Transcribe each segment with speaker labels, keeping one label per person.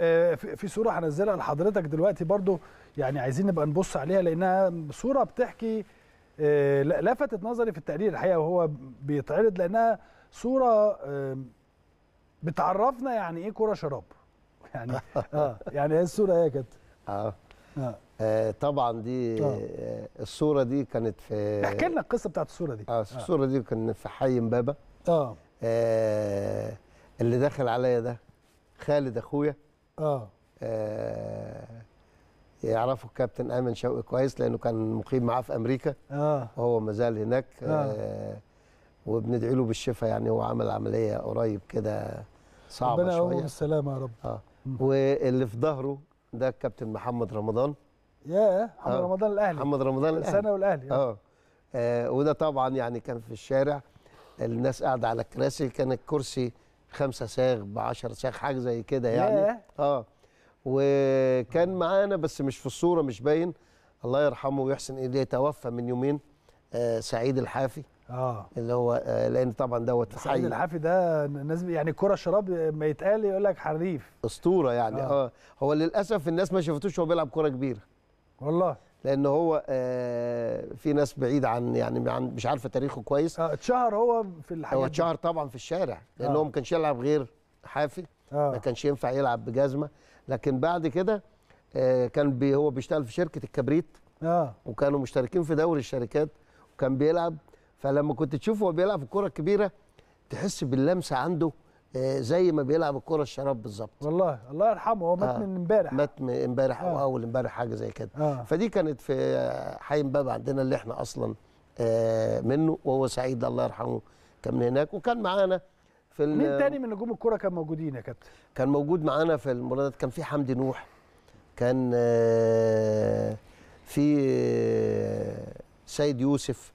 Speaker 1: آه، في صوره هنزلها لحضرتك دلوقتي برضو يعني عايزين نبقى نبص عليها لانها صوره بتحكي آه، لفتت نظري في التقرير الحقيقه وهو بيتعرض لانها صوره آه، بتعرفنا يعني ايه كره شراب يعني اه يعني ايه الصوره ايه يا كابتن آه. آه.
Speaker 2: آه طبعا دي آه. الصوره دي كانت في احكي لنا
Speaker 1: القصه بتاعت الصوره دي اه الصوره
Speaker 2: دي كان في حي امبابه آه. آه اللي داخل عليا ده خالد اخويا اه, آه يعرفوا الكابتن ايمن شوقي كويس لانه كان مقيم معاه في امريكا اه وهو ما زال هناك آه. آه وبندعي له بالشفاء يعني هو عمل عمليه قريب كده صعبه ربنا شويه ربنا
Speaker 1: بالسلامه يا رب
Speaker 2: اه واللي في ظهره ده الكابتن محمد رمضان
Speaker 1: يا محمد آه. رمضان الاهلي محمد
Speaker 2: رمضان الاهلي سنه والاهلي آه. آه. اه وده طبعا يعني كان في الشارع الناس قاعده على الكراسي كان الكرسي خمسة ساغ ب 10 ساغ حاجه زي كده يعني اه وكان معانا بس مش في الصوره مش باين الله يرحمه ويحسن اليه توفى من يومين آه سعيد الحافي اه اللي هو آه لان طبعا دوت سعيد
Speaker 1: الحافي ده الناس يعني كره شراب ما يتقال يقول لك حريف اسطوره
Speaker 2: يعني آه. اه هو للاسف الناس ما شافتوش وهو بيلعب كره كبيره والله لان هو آه، في ناس بعيد عن يعني مش عارفه تاريخه كويس اه اتشهر هو في الحاجات هو اتشهر طبعا في الشارع لان آه. هو ما كانش يلعب غير حافي آه. ما كانش ينفع يلعب بجزمه لكن بعد كده آه، كان بي هو بيشتغل في شركه الكبريت اه وكانوا مشتركين في دوري الشركات وكان بيلعب فلما كنت تشوفه هو بيلعب الكره الكبيره تحس باللمسه عنده آه، زي ما بيلعب الكره الشراب بالظبط والله الله
Speaker 1: يرحمه هو مات آه من امبارح
Speaker 2: مات من امبارح آه. او اول امبارح حاجه زي كده آه. فدي كانت في حي امباب عندنا اللي احنا اصلا آه منه وهو سعيد الله يرحمه كان من هناك
Speaker 1: وكان معانا
Speaker 2: في مين تاني
Speaker 1: من نجوم الكره كان موجودين يا كابتن
Speaker 2: كان موجود معانا في المولدات كان في حمدي نوح كان آه في آه، سيد يوسف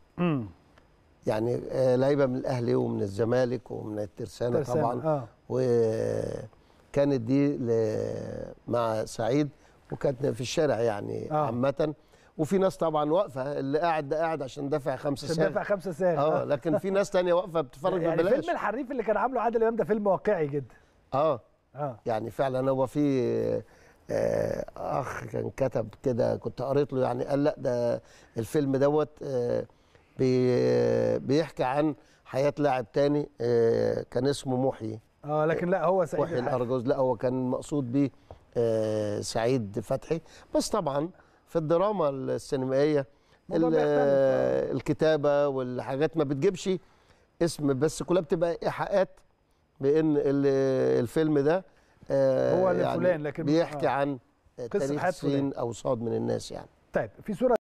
Speaker 2: يعني آه، لعيبه من الاهلي ومن الزمالك ومن الترسانه طبعا آه. وكانت دي مع سعيد وكانت في الشارع يعني آه. عامه وفي ناس طبعا واقفه اللي قاعد ده قاعد عشان دافع خمسة سنين عشان دافع خمسة سنين اه لكن في ناس تانية واقفه بتتفرج يعني ببلاش فيلم
Speaker 1: الحريف اللي كان عامله عادل امام ده فيلم واقعي جدا
Speaker 2: اه اه يعني فعلا هو في آه اخ كان كتب كده كنت قريت له يعني قال لا ده الفيلم دوت آه بي بيحكي عن حياه لاعب تاني آه، كان اسمه محيي اه لكن لا هو سعيد محيي الارجوز لا هو كان مقصود بيه آه، سعيد فتحي بس طبعا في الدراما السينمائيه الكتابه والحاجات ما بتجيبش اسم بس كلها بتبقى ايحاءات بان الفيلم ده آه، هو يعني لكن بيحكي عن قصه حياه او صاد من الناس يعني طيب في صوره